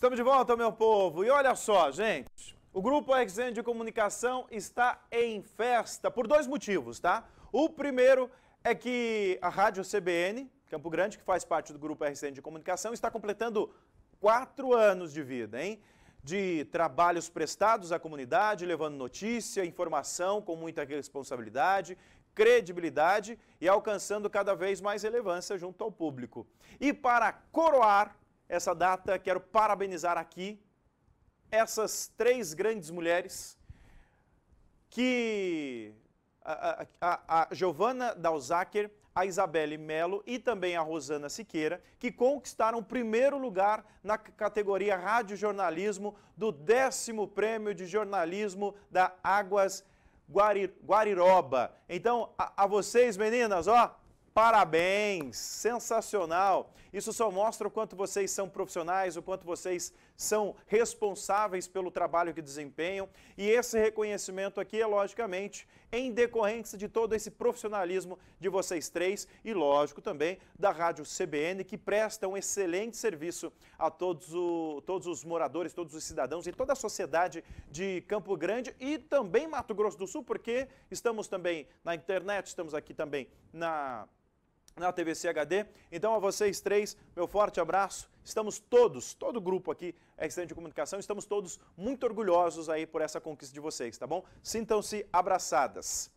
Estamos de volta, meu povo. E olha só, gente. O grupo Exen de Comunicação está em festa por dois motivos, tá? O primeiro é que a Rádio CBN, Campo Grande, que faz parte do grupo RCN de Comunicação, está completando quatro anos de vida, hein? De trabalhos prestados à comunidade, levando notícia, informação com muita responsabilidade, credibilidade e alcançando cada vez mais relevância junto ao público. E para coroar essa data, quero parabenizar aqui essas três grandes mulheres que a, a, a Giovana Dalzacker, a Isabelle Melo e também a Rosana Siqueira, que conquistaram o primeiro lugar na categoria Rádio Jornalismo do décimo prêmio de jornalismo da Águas Guari, Guariroba. Então, a, a vocês, meninas, ó, Parabéns! Sensacional! Isso só mostra o quanto vocês são profissionais, o quanto vocês são responsáveis pelo trabalho que desempenham. E esse reconhecimento aqui é, logicamente, em decorrência de todo esse profissionalismo de vocês três e, lógico, também da Rádio CBN, que presta um excelente serviço a todos, o, todos os moradores, todos os cidadãos e toda a sociedade de Campo Grande e também Mato Grosso do Sul, porque estamos também na internet, estamos aqui também na na né, TV CHD. Então, a vocês três, meu forte abraço. Estamos todos, todo o grupo aqui é Excelente de Comunicação, estamos todos muito orgulhosos aí por essa conquista de vocês, tá bom? Sintam-se abraçadas.